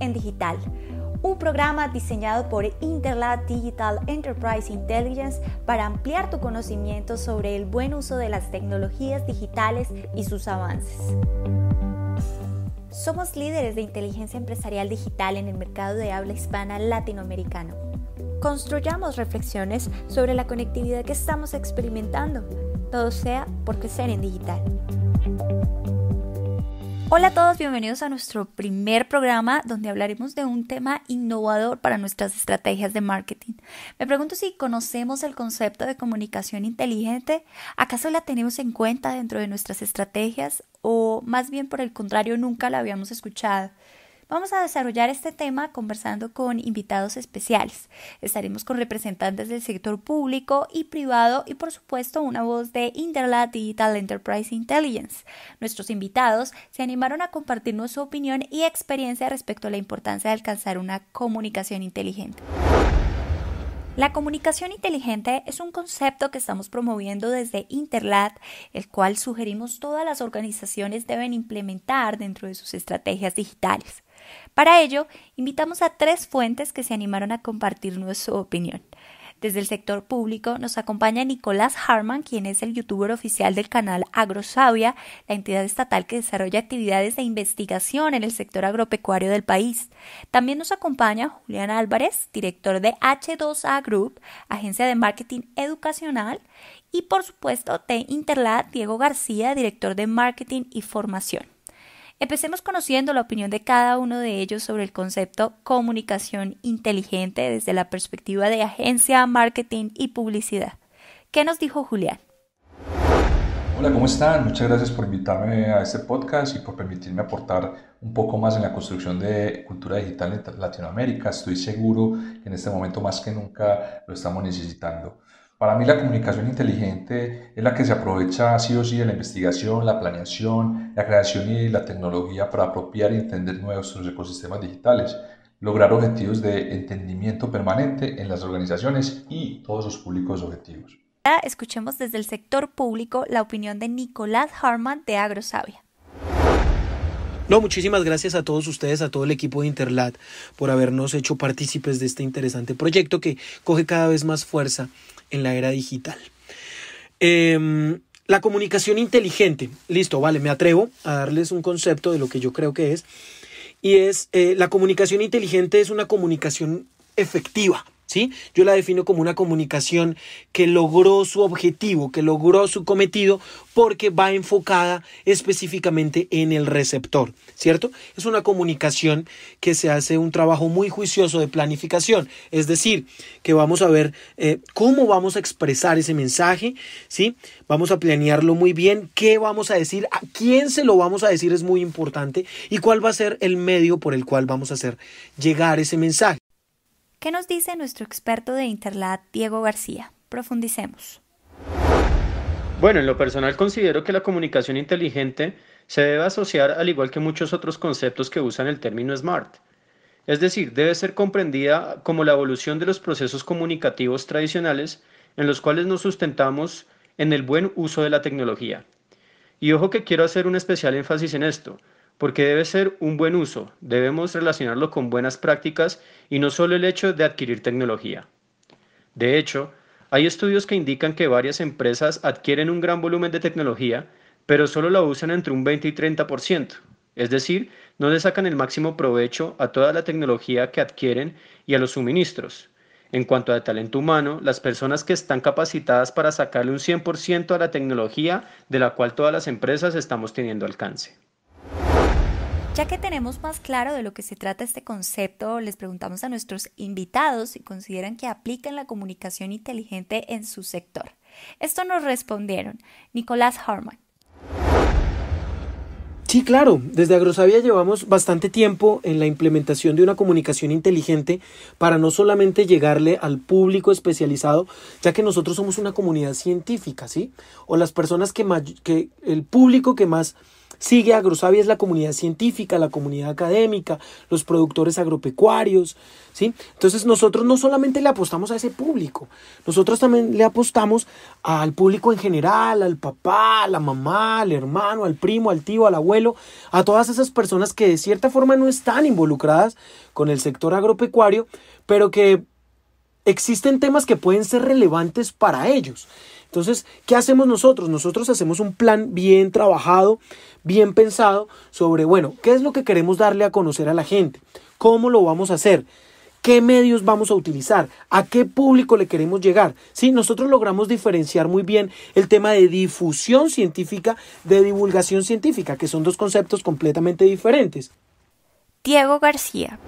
en Digital, un programa diseñado por Interlab Digital Enterprise Intelligence para ampliar tu conocimiento sobre el buen uso de las tecnologías digitales y sus avances. Somos líderes de inteligencia empresarial digital en el mercado de habla hispana latinoamericano. Construyamos reflexiones sobre la conectividad que estamos experimentando, todo sea por crecer en digital. Hola a todos, bienvenidos a nuestro primer programa donde hablaremos de un tema innovador para nuestras estrategias de marketing. Me pregunto si conocemos el concepto de comunicación inteligente, ¿acaso la tenemos en cuenta dentro de nuestras estrategias o más bien por el contrario nunca la habíamos escuchado? Vamos a desarrollar este tema conversando con invitados especiales. Estaremos con representantes del sector público y privado y por supuesto una voz de Interlat Digital Enterprise Intelligence. Nuestros invitados se animaron a compartirnos su opinión y experiencia respecto a la importancia de alcanzar una comunicación inteligente. La comunicación inteligente es un concepto que estamos promoviendo desde Interlat, el cual sugerimos todas las organizaciones deben implementar dentro de sus estrategias digitales. Para ello, invitamos a tres fuentes que se animaron a compartir nuestra opinión. Desde el sector público nos acompaña Nicolás Harman, quien es el youtuber oficial del canal AgroSavia, la entidad estatal que desarrolla actividades de investigación en el sector agropecuario del país. También nos acompaña Julián Álvarez, director de H2A Group, agencia de marketing educacional, y por supuesto de Interlat, Diego García, director de marketing y formación. Empecemos conociendo la opinión de cada uno de ellos sobre el concepto comunicación inteligente desde la perspectiva de agencia, marketing y publicidad. ¿Qué nos dijo Julián? Hola, ¿cómo están? Muchas gracias por invitarme a este podcast y por permitirme aportar un poco más en la construcción de cultura digital en Latinoamérica. Estoy seguro que en este momento más que nunca lo estamos necesitando. Para mí la comunicación inteligente es la que se aprovecha sí o sí de la investigación, la planeación, la creación y la tecnología para apropiar y entender nuevos ecosistemas digitales, lograr objetivos de entendimiento permanente en las organizaciones y todos los públicos objetivos. Ahora Escuchemos desde el sector público la opinión de Nicolás Harman de AgroSavia. No, muchísimas gracias a todos ustedes, a todo el equipo de Interlat, por habernos hecho partícipes de este interesante proyecto que coge cada vez más fuerza en la era digital. Em, la comunicación inteligente. Listo, vale, me atrevo a darles un concepto de lo que yo creo que es. Y es, eh, la comunicación inteligente es una comunicación efectiva ¿sí? Yo la defino como una comunicación que logró su objetivo, que logró su cometido, porque va enfocada específicamente en el receptor, ¿cierto? Es una comunicación que se hace un trabajo muy juicioso de planificación, es decir, que vamos a ver eh, cómo vamos a expresar ese mensaje, ¿sí? Vamos a planearlo muy bien, qué vamos a decir, a quién se lo vamos a decir es muy importante y cuál va a ser el medio por el cual vamos a hacer llegar ese mensaje. ¿Qué nos dice nuestro experto de Interlat, Diego García? Profundicemos. Bueno, en lo personal considero que la comunicación inteligente se debe asociar al igual que muchos otros conceptos que usan el término smart. Es decir, debe ser comprendida como la evolución de los procesos comunicativos tradicionales en los cuales nos sustentamos en el buen uso de la tecnología. Y ojo que quiero hacer un especial énfasis en esto, porque debe ser un buen uso, debemos relacionarlo con buenas prácticas y no solo el hecho de adquirir tecnología. De hecho, hay estudios que indican que varias empresas adquieren un gran volumen de tecnología, pero solo la usan entre un 20 y 30%, es decir, no le sacan el máximo provecho a toda la tecnología que adquieren y a los suministros. En cuanto a talento humano, las personas que están capacitadas para sacarle un 100% a la tecnología de la cual todas las empresas estamos teniendo alcance. Ya que tenemos más claro de lo que se trata este concepto, les preguntamos a nuestros invitados si consideran que apliquen la comunicación inteligente en su sector. Esto nos respondieron Nicolás Harman. Sí, claro, desde Agrosavia llevamos bastante tiempo en la implementación de una comunicación inteligente para no solamente llegarle al público especializado, ya que nosotros somos una comunidad científica, ¿sí? O las personas que, que el público que más Sigue Agrosavia es la comunidad científica, la comunidad académica, los productores agropecuarios, ¿sí? Entonces nosotros no solamente le apostamos a ese público, nosotros también le apostamos al público en general, al papá, a la mamá, al hermano, al primo, al tío, al abuelo, a todas esas personas que de cierta forma no están involucradas con el sector agropecuario, pero que existen temas que pueden ser relevantes para ellos. Entonces, ¿qué hacemos nosotros? Nosotros hacemos un plan bien trabajado, bien pensado sobre, bueno, ¿qué es lo que queremos darle a conocer a la gente? ¿Cómo lo vamos a hacer? ¿Qué medios vamos a utilizar? ¿A qué público le queremos llegar? Sí, nosotros logramos diferenciar muy bien el tema de difusión científica de divulgación científica, que son dos conceptos completamente diferentes. Diego García.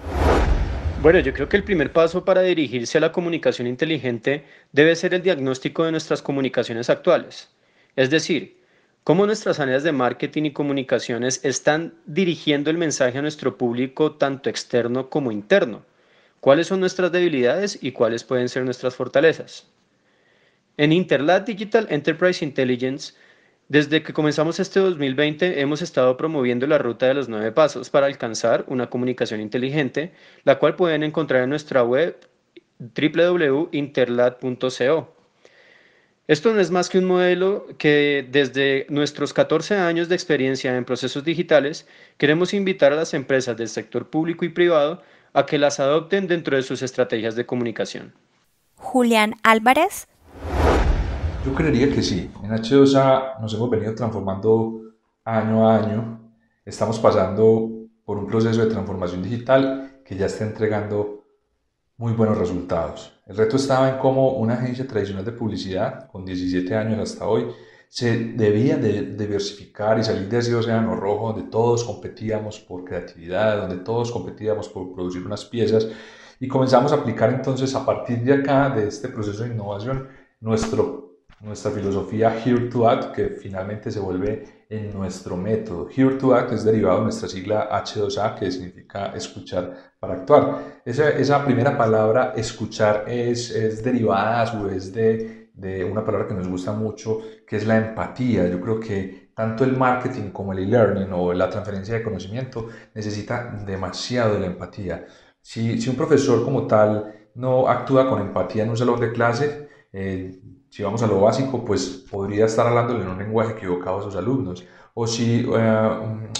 Bueno, yo creo que el primer paso para dirigirse a la comunicación inteligente debe ser el diagnóstico de nuestras comunicaciones actuales. Es decir, cómo nuestras áreas de marketing y comunicaciones están dirigiendo el mensaje a nuestro público tanto externo como interno. ¿Cuáles son nuestras debilidades y cuáles pueden ser nuestras fortalezas? En Interlat Digital Enterprise Intelligence desde que comenzamos este 2020 hemos estado promoviendo la ruta de los nueve pasos para alcanzar una comunicación inteligente, la cual pueden encontrar en nuestra web www.interlat.co. Esto no es más que un modelo que desde nuestros 14 años de experiencia en procesos digitales queremos invitar a las empresas del sector público y privado a que las adopten dentro de sus estrategias de comunicación. Julián Álvarez yo creería que sí. En H2A nos hemos venido transformando año a año. Estamos pasando por un proceso de transformación digital que ya está entregando muy buenos resultados. El reto estaba en cómo una agencia tradicional de publicidad, con 17 años hasta hoy, se debía de diversificar y salir de ese océano rojo donde todos competíamos por creatividad, donde todos competíamos por producir unas piezas y comenzamos a aplicar entonces a partir de acá, de este proceso de innovación, nuestro nuestra filosofía Here to Act, que finalmente se vuelve en nuestro método. Here to Act es derivado de nuestra sigla H2A, que significa escuchar para actuar. Esa, esa primera palabra, escuchar, es, es derivada a su vez de, de una palabra que nos gusta mucho, que es la empatía. Yo creo que tanto el marketing como el e-learning o la transferencia de conocimiento necesita demasiado de la empatía. Si, si, un profesor como tal no actúa con empatía en un salón de clase, eh, si vamos a lo básico, pues podría estar hablándole en un lenguaje equivocado a sus alumnos. O si eh,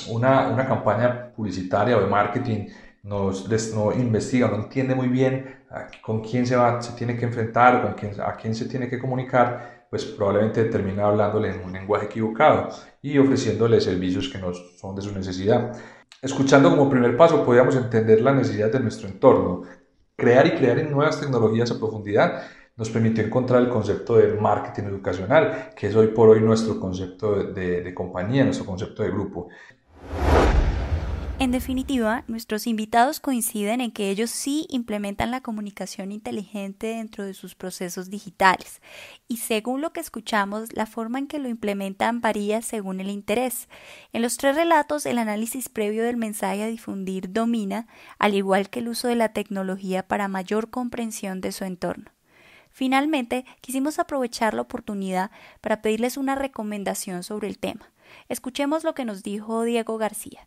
una, una, campaña publicitaria o de marketing nos, no investiga, no entiende muy bien ah, con quién se, va, se tiene que enfrentar, con quién, a quién se tiene que comunicar, pues probablemente termina hablándole en un lenguaje equivocado y ofreciéndole servicios que no son de su necesidad. Escuchando como primer paso, podríamos entender la necesidad de nuestro entorno, crear y crear en nuevas tecnologías a profundidad nos permitió encontrar el concepto de marketing educacional, que es hoy por hoy nuestro concepto de compañía, nuestro concepto de grupo. En definitiva, nuestros invitados coinciden en que ellos sí implementan la comunicación inteligente dentro de sus procesos digitales y según lo que escuchamos, la forma en que lo implementan varía según el interés. En los tres relatos, el análisis previo del mensaje a difundir domina, al igual que el uso de la tecnología para mayor comprensión de su entorno. Finalmente, quisimos aprovechar la oportunidad para pedirles una recomendación sobre el tema. Escuchemos lo que nos dijo Diego García.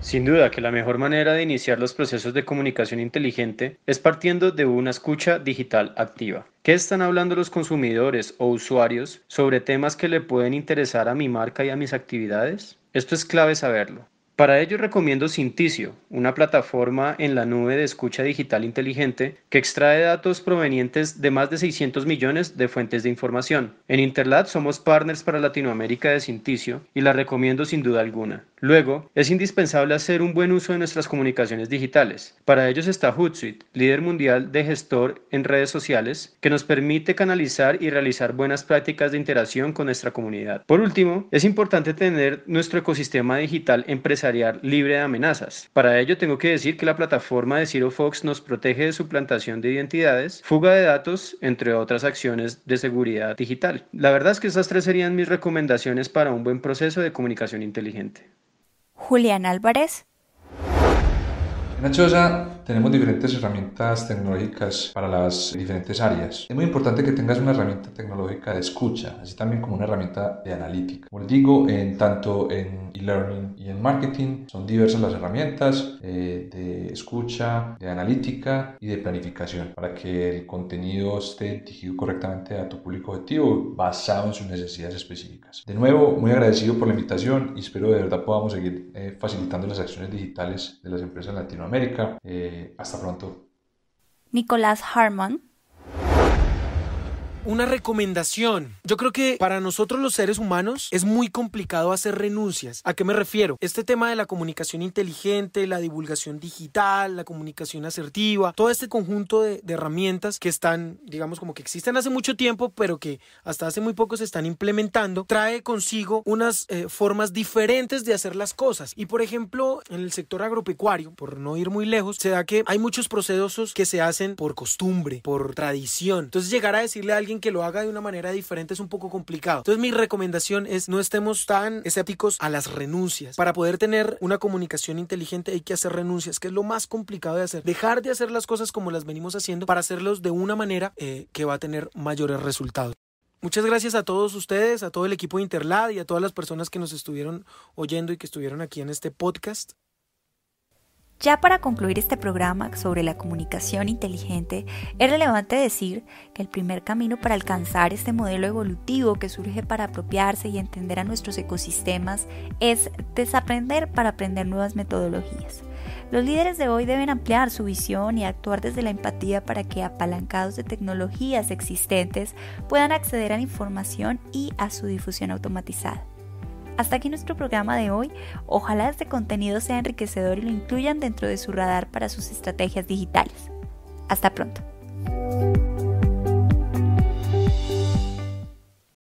Sin duda que la mejor manera de iniciar los procesos de comunicación inteligente es partiendo de una escucha digital activa. ¿Qué están hablando los consumidores o usuarios sobre temas que le pueden interesar a mi marca y a mis actividades? Esto es clave saberlo. Para ello recomiendo Sinticio, una plataforma en la nube de escucha digital inteligente que extrae datos provenientes de más de 600 millones de fuentes de información. En Interlat somos partners para Latinoamérica de Sinticio y la recomiendo sin duda alguna. Luego, es indispensable hacer un buen uso de nuestras comunicaciones digitales. Para ello está Hootsuite, líder mundial de gestor en redes sociales, que nos permite canalizar y realizar buenas prácticas de interacción con nuestra comunidad. Por último, es importante tener nuestro ecosistema digital empresarial libre de amenazas. Para ello, tengo que decir que la plataforma de Cirofox nos protege de suplantación de identidades, fuga de datos, entre otras acciones de seguridad digital. La verdad es que esas tres serían mis recomendaciones para un buen proceso de comunicación inteligente. Julián Álvarez, Nachosa tenemos diferentes herramientas tecnológicas para las diferentes áreas. Es muy importante que tengas una herramienta tecnológica de escucha, así también como una herramienta de analítica. Como les digo, en tanto en e-learning y en marketing son diversas las herramientas eh, de escucha, de analítica y de planificación para que el contenido esté dirigido correctamente a tu público objetivo basado en sus necesidades específicas. De nuevo, muy agradecido por la invitación y espero de verdad podamos seguir eh, facilitando las acciones digitales de las empresas latinoamericanas América, eh, hasta pronto. Nicolás Harmon una recomendación. Yo creo que para nosotros los seres humanos es muy complicado hacer renuncias. ¿A qué me refiero? Este tema de la comunicación inteligente, la divulgación digital, la comunicación asertiva, todo este conjunto de, herramientas que están, digamos, como que existen hace mucho tiempo, pero que hasta hace muy poco se están implementando, trae consigo unas eh, formas diferentes de hacer las cosas. Y por ejemplo, en el sector agropecuario, por no ir muy lejos, se da que hay muchos procesos que se hacen por costumbre, por tradición. Entonces llegar a decirle a alguien que lo haga de una manera diferente es un poco complicado. Entonces mi recomendación es no estemos tan escépticos a las renuncias. Para poder tener una comunicación inteligente hay que hacer renuncias, que es lo más complicado de hacer. Dejar de hacer las cosas como las venimos haciendo para hacerlos de una manera eh, que va a tener mayores resultados. Muchas gracias a todos ustedes, a todo el equipo de Interlad y a todas las personas que nos estuvieron oyendo y que estuvieron aquí en este podcast. Ya para concluir este programa sobre la comunicación inteligente, es relevante decir que el primer camino para alcanzar este modelo evolutivo que surge para apropiarse y entender a nuestros ecosistemas es desaprender para aprender nuevas metodologías. Los líderes de hoy deben ampliar su visión y actuar desde la empatía para que apalancados de tecnologías existentes puedan acceder a la información y a su difusión automatizada. Hasta aquí nuestro programa de hoy. Ojalá este contenido sea enriquecedor y lo incluyan dentro de su radar para sus estrategias digitales. Hasta pronto.